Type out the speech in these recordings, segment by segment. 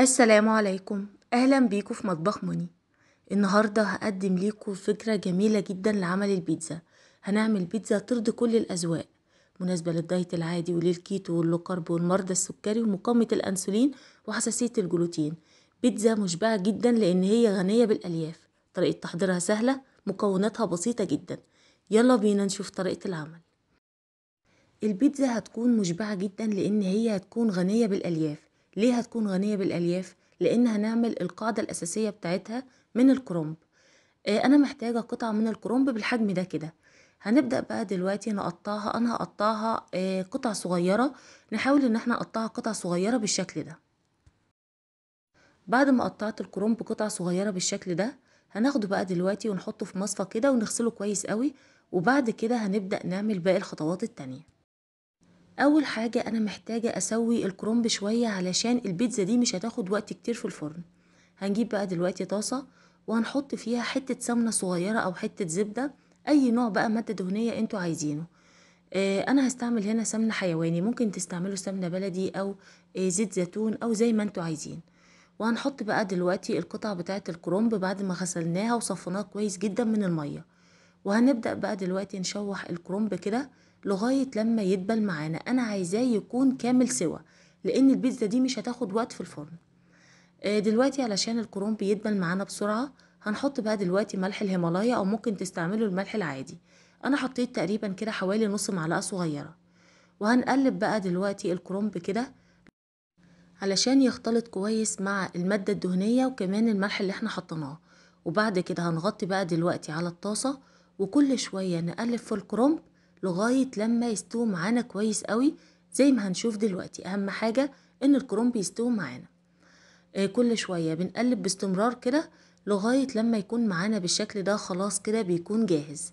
السلام عليكم اهلا بيكم في مطبخ مني النهاردة هقدم ليكم فكرة جميلة جدا لعمل البيتزا هنعمل بيتزا ترضي كل الاذواق مناسبة للدايت العادي وللكيتو واللو كارب والمرضى السكري ومقاومة الانسولين وحساسية الجلوتين بيتزا مشبعة جدا لان هي غنية بالالياف طريقة تحضيرها سهلة مكوناتها بسيطة جدا يلا بينا نشوف طريقة العمل البيتزا هتكون مشبعة جدا لان هي هتكون غنية بالالياف ليه هتكون غنية بالألياف؟ لأن هنعمل القاعدة الأساسية بتاعتها من الكرنب آه، أنا محتاجة قطعة من الكرنب بالحجم ده كده هنبدأ بقى دلوقتي نقطعها أنا هقطعها آه، قطع صغيرة نحاول إن احنا نقطعها قطع صغيرة بالشكل ده بعد ما قطعت الكرنب قطع صغيرة بالشكل ده هناخده بقى دلوقتي ونحطه في مصفى كده ونغسله كويس قوي وبعد كده هنبدأ نعمل باقي الخطوات التانية اول حاجة انا محتاجة اسوي الكرنب شوية علشان البيتزا دي مش هتاخد وقت كتير في الفرن هنجيب بقى دلوقتي طاسة وهنحط فيها حتة سمنة صغيرة او حتة زبدة اي نوع بقى مادة دهنية انتوا عايزينه آه، انا هستعمل هنا سمنة حيواني ممكن تستعملوا سمنة بلدي او آه، زيت زيتون او زي ما انتوا عايزين وهنحط بقى دلوقتي القطع بتاعة الكرنب بعد ما غسلناها وصفناها كويس جدا من المية وهنبدأ بقى دلوقتي نشوح الكرنب كده لغاية لما يدبل معانا أنا عايزاه يكون كامل سوا لأن البيتزا دي مش هتاخد وقت في الفرن آه، دلوقتي علشان الكرنب بيدبل معانا بسرعة هنحط بقى دلوقتي ملح الهيمالايا أو ممكن تستعملوا الملح العادي أنا حطيت تقريبا كده حوالي نص معلقة صغيرة وهنقلب بقى دلوقتي الكرنب كده علشان يختلط كويس مع المادة الدهنية وكمان الملح اللي احنا حطيناه وبعد كده هنغطي بقى دلوقتي على الطاسة وكل شوية نقلب في الكرنب لغاية لما يستوي معانا كويس قوي زي ما هنشوف دلوقتي اهم حاجة ان الكرنب يستوي معانا آه كل شوية بنقلب باستمرار كده لغاية لما يكون معانا بالشكل ده خلاص كده بيكون جاهز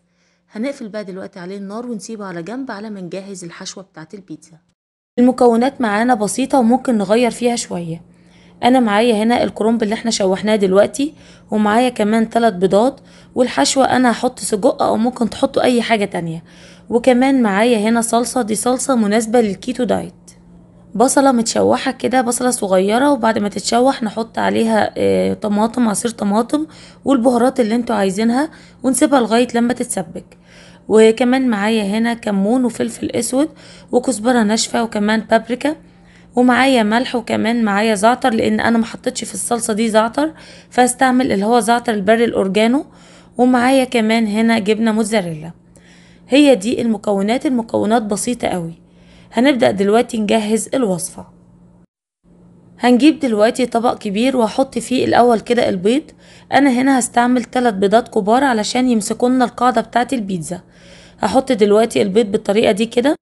هنقفل بقى دلوقتي عليه النار ونسيبه على جنب على ما نجهز الحشوة بتاعت البيتزا المكونات معانا بسيطة وممكن نغير فيها شوية انا معايا هنا الكرنب اللي احنا شوحناه دلوقتي ومعايا كمان تلات بيضات والحشوة انا هحط سجق او ممكن تحطوا اي حاجة تانية وكمان معايا هنا صلصة دي صلصة مناسبة للكيتو دايت بصلة متشوحة كده بصلة صغيرة وبعد ما تتشوح نحط عليها آه، طماطم عصير طماطم والبهارات اللي انتوا عايزينها ونسيبها لغاية لما تتسبك وكمان معايا هنا كمون وفلفل اسود وكزبرة ناشفة وكمان بابريكا ومعايا ملح وكمان معايا زعتر لان انا محطتش في الصلصه دي زعتر فاستعمل اللي هو زعتر البر الاورجانو ومعايا كمان هنا جبنه موزاريلا هي دي المكونات المكونات بسيطه قوي هنبدا دلوقتي نجهز الوصفه هنجيب دلوقتي طبق كبير وهحط فيه الاول كده البيض انا هنا هستعمل ثلاث بيضات كبار علشان يمسكونا القاعده بتاعه البيتزا هحط دلوقتي البيض بالطريقه دي كده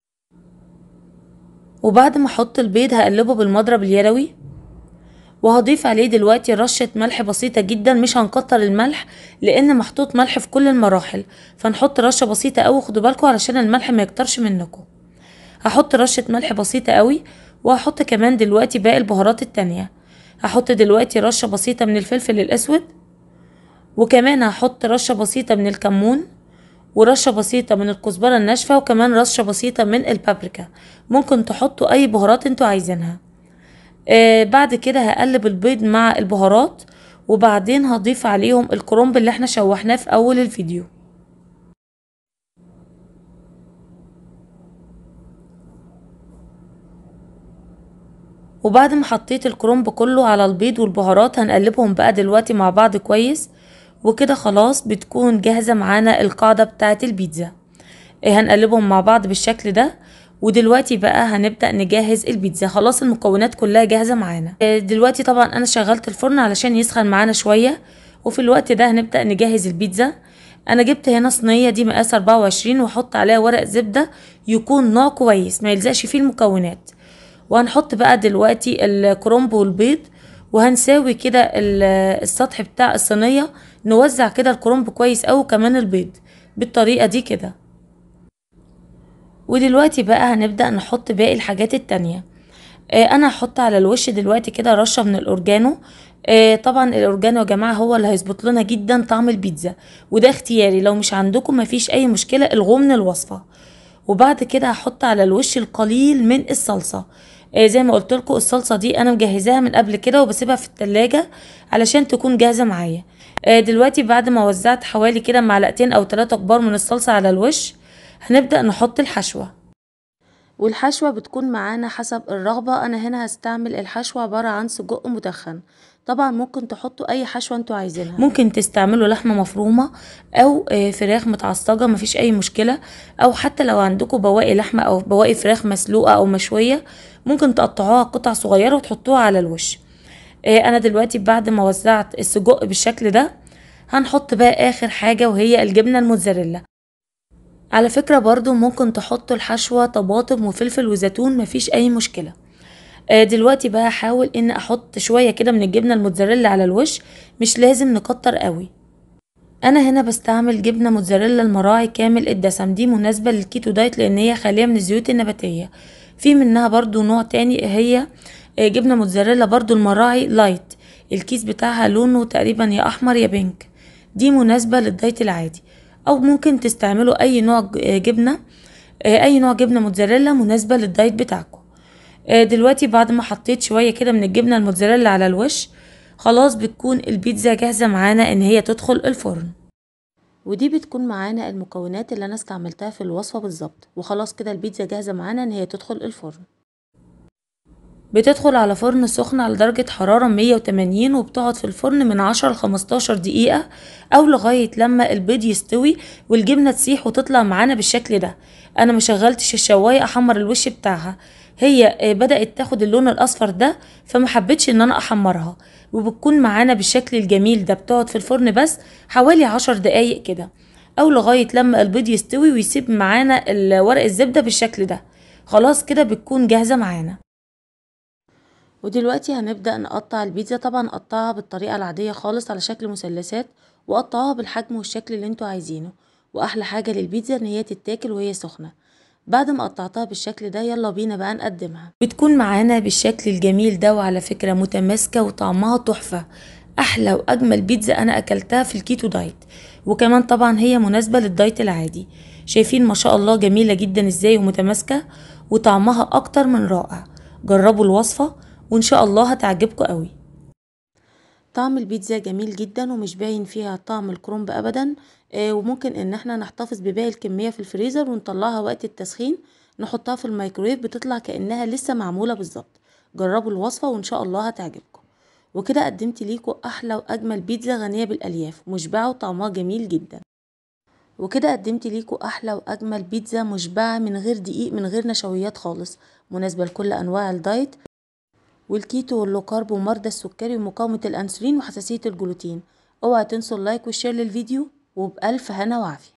وبعد ما احط البيض هقلبه بالمضرب اليدوي وهضيف عليه دلوقتي رشة ملح بسيطة جدا مش هنكتر الملح لان محطوط ملح في كل المراحل فنحط رشة بسيطة اوي خدوا بالكم علشان الملح ما يكترش منكم هحط رشة ملح بسيطة اوي وهحط كمان دلوقتي باقي البهارات التانية هحط دلوقتي رشة بسيطة من الفلفل الاسود وكمان هحط رشة بسيطة من الكمون ورشه بسيطه من الكزبره الناشفه وكمان رشه بسيطه من البابريكا ممكن تحطوا اي بهارات انتوا عايزينها آه بعد كده هقلب البيض مع البهارات وبعدين هضيف عليهم الكرنب اللي احنا شوحناه في اول الفيديو وبعد ما حطيت الكرنب كله على البيض والبهارات هنقلبهم بقى دلوقتي مع بعض كويس وكده خلاص بتكون جاهزة معانا القاعدة بتاعة البيتزا إيه، هنقلبهم مع بعض بالشكل ده ودلوقتي بقى هنبدأ نجهز البيتزا خلاص المكونات كلها جاهزة معانا إيه، دلوقتي طبعا انا شغلت الفرن علشان يسخن معانا شوية وفي الوقت ده هنبدأ نجهز البيتزا انا جبت هنا صينية دي مقاس 24 واحط عليها ورق زبدة يكون نوع كويس ما يلزقش فيه المكونات وهنحط بقى دلوقتي الكرومب والبيض وهنساوي كده السطح بتاع الصينية نوزع كده الكرنب كويس أو كمان البيض بالطريقة دي كده ودلوقتي بقى هنبدأ نحط باقي الحاجات التانية آه، انا هحط على الوش دلوقتي كده رشة من الاورجانو آه، طبعا الاورجانو يا جماعة هو اللي هيظبط لنا جدا طعم البيتزا وده اختياري لو مش عندكم مفيش اي مشكلة الغوه من الوصفة وبعد كده هحط على الوش القليل من الصلصة آه زي ما قلت لكم الصلصه دي انا مجهزاها من قبل كده وبسيبها في التلاجة علشان تكون جاهزه معايا آه دلوقتي بعد ما وزعت حوالي كده معلقتين او ثلاثة كبار من الصلصه على الوش هنبدا نحط الحشوه والحشوة بتكون معانا حسب الرغبة أنا هنا هستعمل الحشوة عبارة عن سجق مدخن طبعا ممكن تحطوا اي حشوه انتوا عايزينها ممكن تستعملوا لحمه مفرومه او آه، فراخ متعصجه مفيش اي مشكله او حتى لو عندكم بواقي لحمه او بواقي فراخ مسلوقه او مشويه ممكن تقطعوها قطع صغيره وتحطوها على الوش آه، انا دلوقتي بعد ما وزعت السجق بالشكل ده هنحط بقى اخر حاجه وهي الجبنه الموتزاريلا على فكره برضو ممكن تحطوا الحشوه طماطم وفلفل وزيتون مفيش اي مشكله آه، دلوقتي بقى هحاول ان احط شويه كده من الجبنه الموتزاريلا على الوش مش لازم نكتر قوي انا هنا بستعمل جبنه موتزاريلا المراعي كامل الدسم دي مناسبه للكيتو دايت لان هي خاليه من الزيوت النباتيه في منها برضو نوع تاني آه، هي آه، جبنه موتزاريلا برضو المراعي لايت الكيس بتاعها لونه تقريبا يا احمر يا بينك دي مناسبه للدايت العادي او ممكن تستعملوا اي نوع جبنه اي نوع جبنه موتزاريلا مناسبه للدايت بتاعك آه، دلوقتي بعد ما حطيت شوية كده من الجبنة الموتزاريلا على الوش خلاص بتكون البيتزا جاهزة معانا ان هي تدخل الفرن ودي بتكون معانا المكونات اللي انا استعملتها في الوصفة بالظبط وخلاص كده البيتزا جاهزة معانا ان هي تدخل الفرن بتدخل على فرن سخن على درجة حرارة 180 وبتقعد في الفرن من 10 ل 15 دقيقة أو لغاية لما البيض يستوي والجبنة تسيح وتطلع معانا بالشكل ده أنا مشغلتش الشواية أحمر الوش بتاعها هي آه، بدات تاخد اللون الاصفر ده فما حبيتش ان انا احمرها وبتكون معانا بالشكل الجميل ده بتقعد في الفرن بس حوالي عشر دقايق كده او لغايه لما البيض يستوي ويسيب معانا ورق الزبده بالشكل ده خلاص كده بتكون جاهزه معانا ودلوقتي هنبدا نقطع البيتزا طبعا قطعها بالطريقه العاديه خالص على شكل مثلثات وقطعوها بالحجم والشكل اللي انتوا عايزينه واحلى حاجه للبيتزا ان هي تتاكل وهي سخنه بعد ما قطعتها بالشكل ده يلا بينا بقى نقدمها بتكون معانا بالشكل الجميل ده وعلى فكرة متماسكة وطعمها تحفة احلى واجمل بيتزا انا اكلتها في الكيتو دايت وكمان طبعا هي مناسبة للدايت العادي شايفين ما شاء الله جميلة جدا ازاي ومتماسكة وطعمها اكتر من رائع جربوا الوصفة وان شاء الله هتعجبكم قوي طعم البيتزا جميل جدا ومش باين فيها طعم الكرنب ابدا آه وممكن ان احنا نحتفظ بباقي الكمية في الفريزر ونطلعها وقت التسخين نحطها في الميكرويف بتطلع كأنها لسه معمولة بالظبط جربوا الوصفة وان شاء الله هتعجبكم وكده قدمت ليكم احلى واجمل بيتزا غنية بالالياف مشبعة وطعمها جميل جدا وكده قدمت ليكم احلى واجمل بيتزا مشبعه من غير دقيق من غير نشويات خالص مناسبه لكل انواع الدايت والكيتو واللوكارب ومرضى السكري ومقاومة الأنسولين وحساسية الجلوتين اوعى تنسوا اللايك والشير للفيديو وبألف هنا وعافية